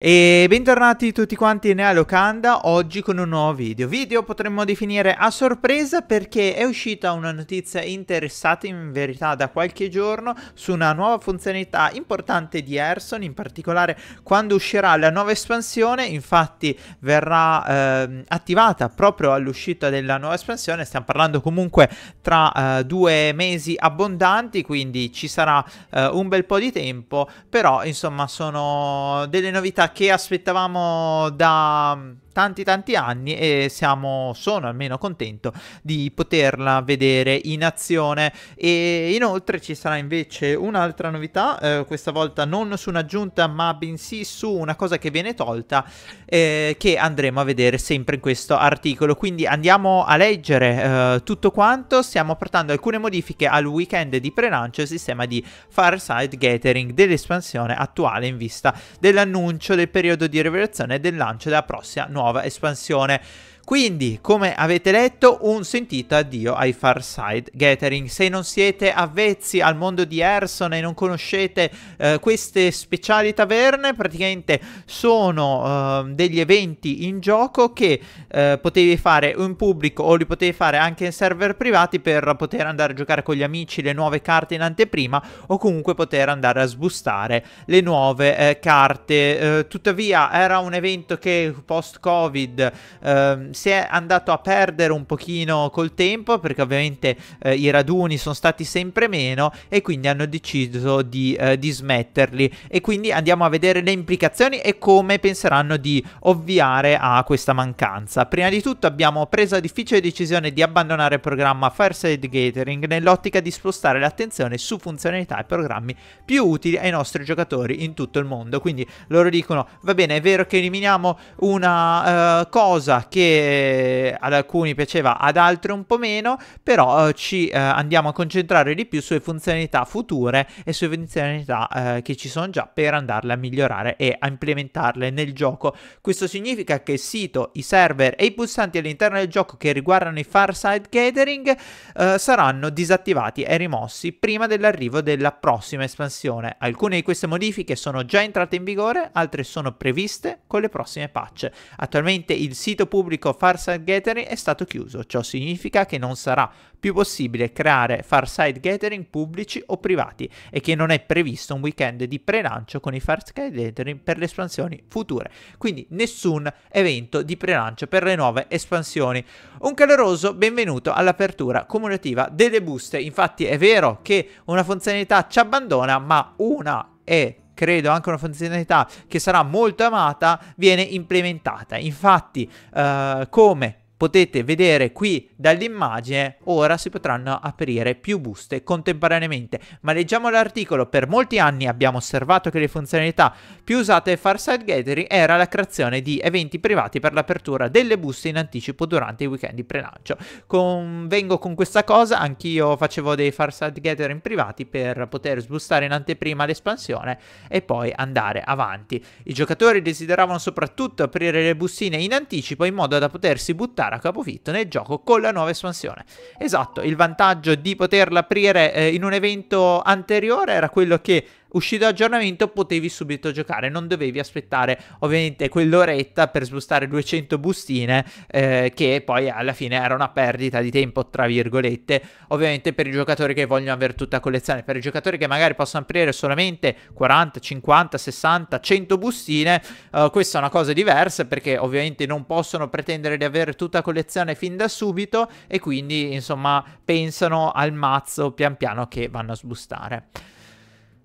E bentornati tutti quanti nella locanda oggi con un nuovo video. Video potremmo definire a sorpresa perché è uscita una notizia interessata in verità da qualche giorno su una nuova funzionalità importante di Erson, in particolare quando uscirà la nuova espansione, infatti verrà eh, attivata proprio all'uscita della nuova espansione, stiamo parlando comunque tra eh, due mesi abbondanti, quindi ci sarà eh, un bel po' di tempo, però insomma sono delle novità che aspettavamo da tanti tanti anni e siamo, sono almeno contento di poterla vedere in azione e inoltre ci sarà invece un'altra novità, eh, questa volta non su un'aggiunta ma bensì su una cosa che viene tolta eh, che andremo a vedere sempre in questo articolo, quindi andiamo a leggere eh, tutto quanto, stiamo portando alcune modifiche al weekend di prelancio il sistema di Farside Gathering dell'espansione attuale in vista dell'annuncio del periodo di rivelazione del lancio della prossima nuova nuova espansione quindi, come avete letto, un sentito addio ai Farside Gathering. Se non siete avvezzi al mondo di Erson e non conoscete eh, queste speciali taverne, praticamente sono eh, degli eventi in gioco che eh, potevi fare in pubblico o li potevi fare anche in server privati per poter andare a giocare con gli amici le nuove carte in anteprima o comunque poter andare a sbustare le nuove eh, carte. Eh, tuttavia era un evento che post-Covid ehm, si è andato a perdere un pochino col tempo perché ovviamente eh, i raduni sono stati sempre meno e quindi hanno deciso di, eh, di smetterli e quindi andiamo a vedere le implicazioni e come penseranno di ovviare a questa mancanza. Prima di tutto abbiamo preso la difficile decisione di abbandonare il programma Fireside Gathering nell'ottica di spostare l'attenzione su funzionalità e programmi più utili ai nostri giocatori in tutto il mondo. Quindi loro dicono va bene è vero che eliminiamo una uh, cosa che eh, ad alcuni piaceva, ad altri un po' meno, però eh, ci eh, andiamo a concentrare di più sulle funzionalità future e sulle funzionalità eh, che ci sono già per andarle a migliorare e a implementarle nel gioco. Questo significa che il sito, i server e i pulsanti all'interno del gioco che riguardano i Farside Gathering eh, saranno disattivati e rimossi prima dell'arrivo della prossima espansione. Alcune di queste modifiche sono già entrate in vigore, altre sono previste con le prossime patch. Attualmente il sito pubblico Farside Gathering è stato chiuso, ciò significa che non sarà più possibile creare Farside Gathering pubblici o privati e che non è previsto un weekend di prelancio con i Farside Gathering per le espansioni future, quindi nessun evento di prelancio per le nuove espansioni. Un caloroso benvenuto all'apertura cumulativa delle buste, infatti è vero che una funzionalità ci abbandona ma una è credo anche una funzionalità che sarà molto amata, viene implementata. Infatti, eh, come potete vedere qui dall'immagine, ora si potranno aprire più buste contemporaneamente. Ma leggiamo l'articolo, per molti anni abbiamo osservato che le funzionalità più usate da Farsight Gathering era la creazione di eventi privati per l'apertura delle buste in anticipo durante i weekend di prelancio. Convengo con questa cosa, anch'io facevo dei Farsight Gathering privati per poter sbustare in anteprima l'espansione e poi andare avanti. I giocatori desideravano soprattutto aprire le bustine in anticipo in modo da potersi buttare a capofitto nel gioco con la nuova espansione. Esatto, il vantaggio di poterla aprire eh, in un evento anteriore era quello che uscito aggiornamento potevi subito giocare, non dovevi aspettare ovviamente quell'oretta per sbustare 200 bustine eh, che poi alla fine era una perdita di tempo tra virgolette, ovviamente per i giocatori che vogliono avere tutta la collezione, per i giocatori che magari possono aprire solamente 40, 50, 60, 100 bustine, eh, questa è una cosa diversa perché ovviamente non possono pretendere di avere tutta la collezione fin da subito e quindi insomma pensano al mazzo pian piano che vanno a sbustare.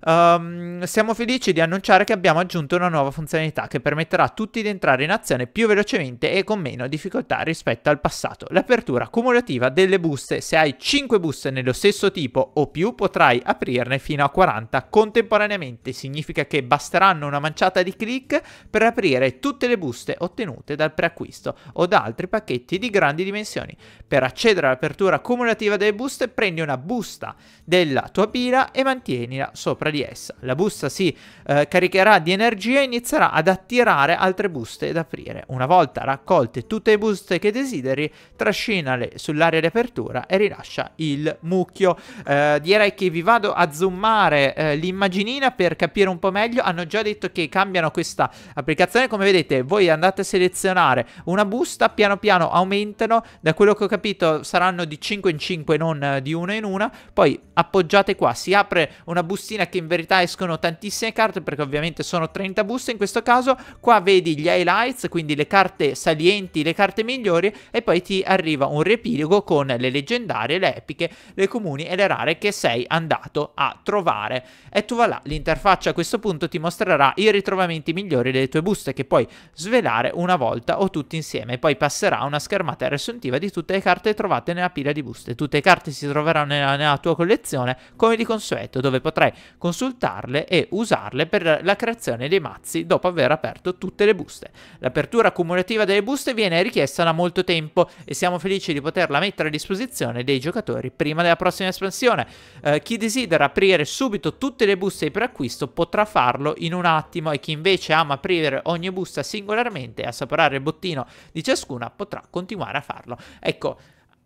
Um, siamo felici di annunciare che abbiamo aggiunto una nuova funzionalità che permetterà a tutti di entrare in azione più velocemente e con meno difficoltà rispetto al passato. L'apertura cumulativa delle buste. Se hai 5 buste nello stesso tipo o più, potrai aprirne fino a 40 contemporaneamente. Significa che basteranno una manciata di click per aprire tutte le buste ottenute dal preacquisto o da altri pacchetti di grandi dimensioni. Per accedere all'apertura cumulativa delle buste, prendi una busta della tua pila e mantienila sopra di essa. La busta si eh, caricherà di energia e inizierà ad attirare altre buste da aprire. Una volta raccolte tutte le buste che desideri, trascinale sull'area di apertura e rilascia il mucchio. Eh, direi che vi vado a zoomare eh, l'immaginina per capire un po' meglio. Hanno già detto che cambiano questa applicazione. Come vedete, voi andate a selezionare una busta, piano piano aumentano. Da quello che ho capito saranno di 5 in 5, non eh, di 1 in 1. Poi appoggiate qua, si apre una bustina che in verità escono tantissime carte perché ovviamente sono 30 buste in questo caso. Qua vedi gli highlights, quindi le carte salienti, le carte migliori e poi ti arriva un riepilogo con le leggendarie, le epiche, le comuni e le rare che sei andato a trovare. E tu va là, l'interfaccia a questo punto ti mostrerà i ritrovamenti migliori delle tue buste che puoi svelare una volta o tutti insieme. Poi passerà una schermata riassuntiva di tutte le carte trovate nella pila di buste. Tutte le carte si troveranno nella, nella tua collezione come di consueto dove potrai consumare consultarle e usarle per la creazione dei mazzi dopo aver aperto tutte le buste. L'apertura cumulativa delle buste viene richiesta da molto tempo e siamo felici di poterla mettere a disposizione dei giocatori prima della prossima espansione. Eh, chi desidera aprire subito tutte le buste per acquisto potrà farlo in un attimo e chi invece ama aprire ogni busta singolarmente e assaporare il bottino di ciascuna potrà continuare a farlo. Ecco,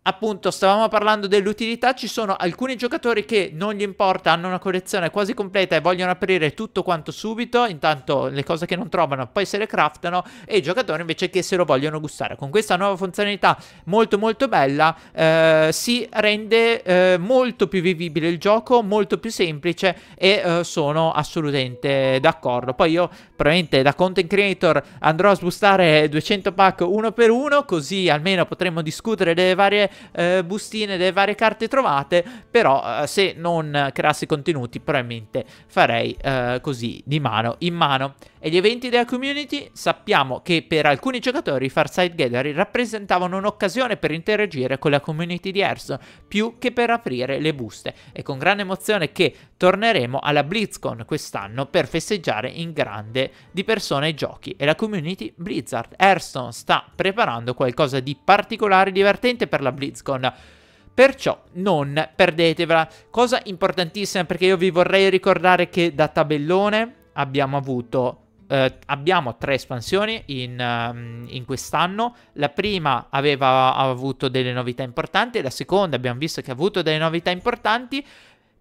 appunto stavamo parlando dell'utilità, ci sono alcuni giocatori che non gli importa, hanno una collezione quasi completa e vogliono aprire tutto quanto subito, intanto le cose che non trovano poi se le craftano e i giocatori invece che se lo vogliono gustare. Con questa nuova funzionalità molto molto bella eh, si rende eh, molto più vivibile il gioco, molto più semplice e eh, sono assolutamente d'accordo. Poi io probabilmente da content creator andrò a sbustare 200 pack uno per uno, così almeno potremo discutere delle varie eh, bustine, delle varie carte trovate, però eh, se non creassi contenuti probabilmente farei eh, così di mano in mano e gli eventi della community, sappiamo che per alcuni giocatori i Farsight Gallery rappresentavano un'occasione per interagire con la community di Hearthstone più che per aprire le buste. È con grande emozione che torneremo alla BlizzCon quest'anno per festeggiare in grande di persone i giochi e la community Blizzard. Airstone sta preparando qualcosa di particolare e divertente per la BlizzCon. Perciò non perdetevela. Cosa importantissima perché io vi vorrei ricordare che da tabellone abbiamo avuto Uh, abbiamo tre espansioni in, um, in, quest'anno. La prima aveva avuto delle novità importanti, la seconda abbiamo visto che ha avuto delle novità importanti,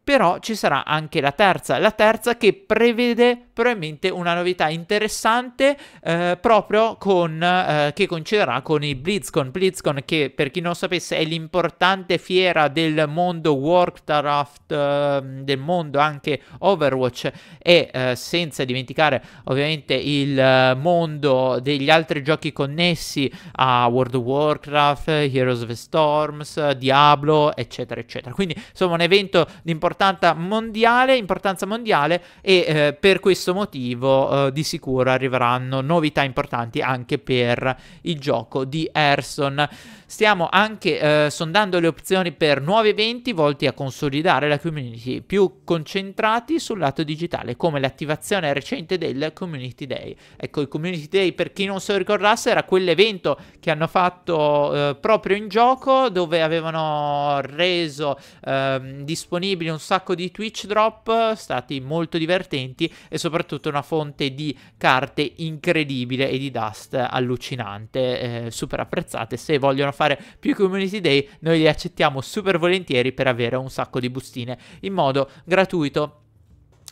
però ci sarà anche la terza. La terza che prevede probabilmente una novità interessante eh, proprio con, eh, che coinciderà con i BlizzCon. BlizzCon che per chi non sapesse è l'importante fiera del mondo Warcraft, eh, del mondo anche Overwatch e eh, senza dimenticare ovviamente il eh, mondo degli altri giochi connessi a World of Warcraft, Heroes of the Storms, Diablo, eccetera, eccetera. Quindi insomma un evento di importanza mondiale, importanza mondiale e eh, per questo questo motivo eh, di sicuro arriveranno novità importanti anche per il gioco di Erson. Stiamo anche eh, sondando le opzioni per nuovi eventi volti a consolidare la community, più concentrati sul lato digitale, come l'attivazione recente del Community Day. Ecco, il Community Day, per chi non se lo ricordasse, era quell'evento che hanno fatto eh, proprio in gioco, dove avevano reso eh, disponibili un sacco di Twitch drop, stati molto divertenti e soprattutto una fonte di carte incredibile e di dust allucinante, eh, super apprezzate se vogliono fare più community day, noi li accettiamo super volentieri per avere un sacco di bustine in modo gratuito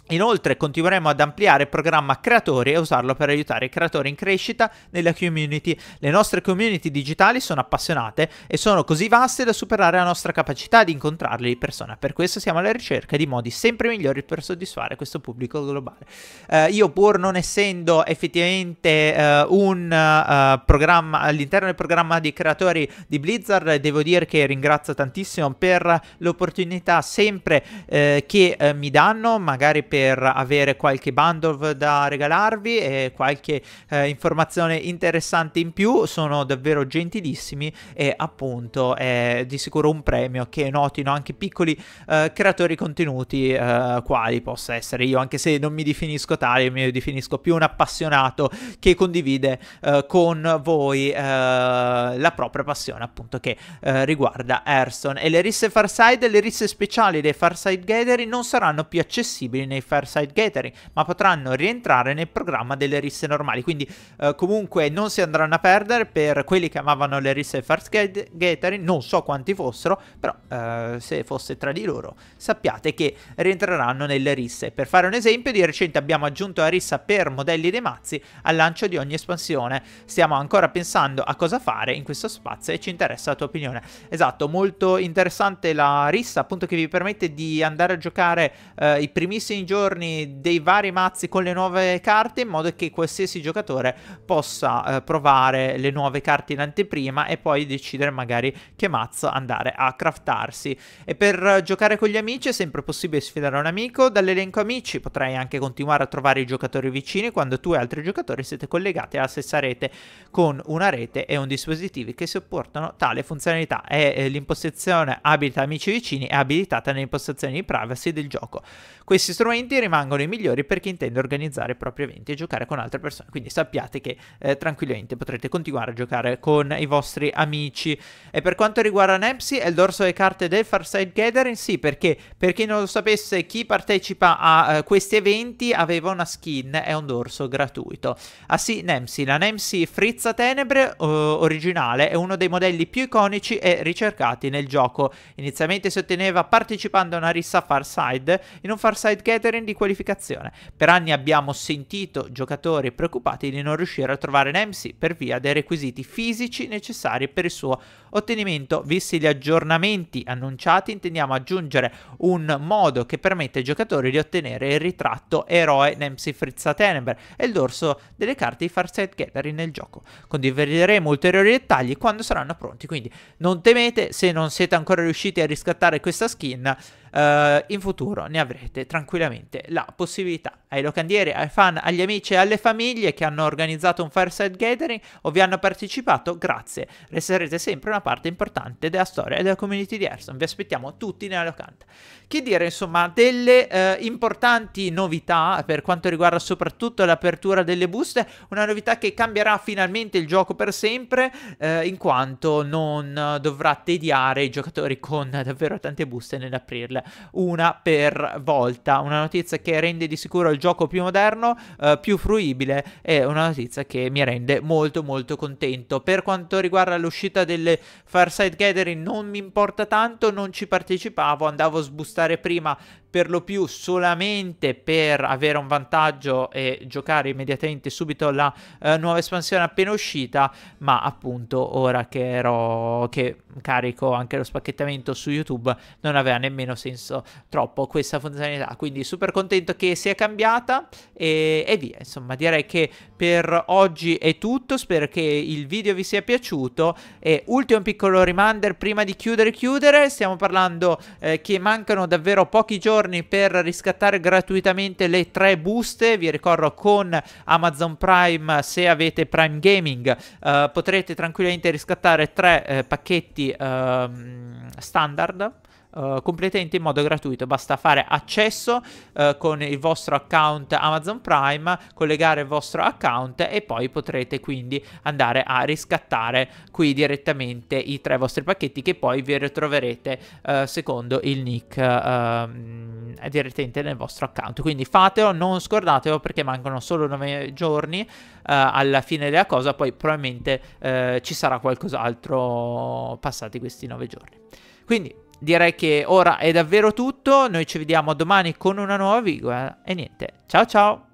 Inoltre continueremo ad ampliare il programma creatori e usarlo per aiutare i creatori in crescita nella community. Le nostre community digitali sono appassionate e sono così vaste da superare la nostra capacità di incontrarle di persona. Per questo siamo alla ricerca di modi sempre migliori per soddisfare questo pubblico globale. Eh, io pur non essendo effettivamente eh, un eh, programma all'interno del programma di creatori di Blizzard, devo dire che ringrazio tantissimo per l'opportunità sempre eh, che eh, mi danno, magari per per avere qualche bundle da regalarvi e qualche eh, informazione interessante in più. Sono davvero gentilissimi e appunto è di sicuro un premio che notino anche piccoli eh, creatori contenuti eh, quali possa essere io, anche se non mi definisco tale, mi definisco più un appassionato che condivide eh, con voi eh, la propria passione appunto che eh, riguarda Airstone e le risse Farside, le risse speciali dei Farside Gathering non saranno più accessibili nei Fireside Gathering, ma potranno rientrare nel programma delle risse normali. Quindi eh, comunque non si andranno a perdere per quelli che amavano le risse Fireside Gathering, non so quanti fossero, però eh, se fosse tra di loro sappiate che rientreranno nelle risse. Per fare un esempio, di recente abbiamo aggiunto la rissa per modelli dei mazzi al lancio di ogni espansione. Stiamo ancora pensando a cosa fare in questo spazio e ci interessa la tua opinione. Esatto, molto interessante la rissa appunto che vi permette di andare a giocare eh, i primissimi giorni giorni dei vari mazzi con le nuove carte in modo che qualsiasi giocatore possa eh, provare le nuove carte in anteprima e poi decidere magari che mazzo andare a craftarsi. E per giocare con gli amici è sempre possibile sfidare un amico, dall'elenco amici potrai anche continuare a trovare i giocatori vicini quando tu e altri giocatori siete collegati alla stessa rete con una rete e un dispositivo che supportano tale funzionalità e eh, l'impostazione abilita amici vicini è abilitata nelle impostazioni di privacy del gioco. Questi strumenti eventi rimangono i migliori per chi intende organizzare i propri eventi e giocare con altre persone. Quindi sappiate che eh, tranquillamente potrete continuare a giocare con i vostri amici. E per quanto riguarda Nepsi, è il dorso delle carte del Farside Gathering? Sì, perché per chi non lo sapesse, chi partecipa a eh, questi eventi aveva una skin e un dorso gratuito. Ah sì, Nemsi, la Nemsi Frizza Tenebre eh, originale è uno dei modelli più iconici e ricercati nel gioco. Inizialmente si otteneva partecipando a una rissa Farside. In un Farside Gathering trend di qualificazione. Per anni abbiamo sentito giocatori preoccupati di non riuscire a trovare Nemsi per via dei requisiti fisici necessari per il suo ottenimento. Visti gli aggiornamenti annunciati, intendiamo aggiungere un modo che permette ai giocatori di ottenere il ritratto eroe Nemsi Frizza Tenebre e il dorso delle carte di Farsight Gathering nel gioco. Condivideremo ulteriori dettagli quando saranno pronti, quindi non temete se non siete ancora riusciti a riscattare questa skin eh, in futuro ne avrete tranquillamente la possibilità. Ai locandieri, ai fan, agli amici e alle famiglie che hanno organizzato un fireside gathering o vi hanno partecipato, grazie. Resterete sempre una parte importante della storia e della community di Hearthstone. Vi aspettiamo tutti nella locanda. Che dire, insomma, delle eh, importanti novità per quanto riguarda soprattutto l'apertura delle buste, una novità che cambierà finalmente il gioco per sempre, eh, in quanto non dovrà tediare i giocatori con davvero tante buste nell'aprirle una per volta. Una notizia che rende di sicuro il gioco più moderno, eh, più fruibile e una notizia che mi rende molto molto contento. Per quanto riguarda l'uscita delle Farside Gathering non mi importa tanto, non ci partecipavo, andavo a sbustare prima per lo più solamente per avere un vantaggio e giocare immediatamente subito la eh, nuova espansione appena uscita, ma appunto ora che ero che carico anche lo spacchettamento su YouTube non aveva nemmeno senso troppo questa funzionalità, quindi super contento che sia cambiata e, e via, insomma direi che per oggi è tutto, spero che il video vi sia piaciuto e ultimo piccolo reminder prima di chiudere chiudere, stiamo parlando eh, che mancano davvero pochi giorni giorni per riscattare gratuitamente le tre buste, vi ricordo con Amazon Prime se avete Prime Gaming eh, potrete tranquillamente riscattare tre eh, pacchetti ehm, standard eh, completamente in modo gratuito. Basta fare accesso uh, con il vostro account Amazon Prime, collegare il vostro account e poi potrete quindi andare a riscattare qui direttamente i tre vostri pacchetti che poi vi ritroverete uh, secondo il nick ehm, direttamente nel vostro account. Quindi fatelo, non scordatelo perché mancano solo 9 giorni alla fine della cosa, poi probabilmente ci sarà qualcos'altro passati questi 9 giorni. Quindi direi che ora è davvero tutto, noi ci vediamo domani con una nuova vigua eh. e niente, ciao ciao!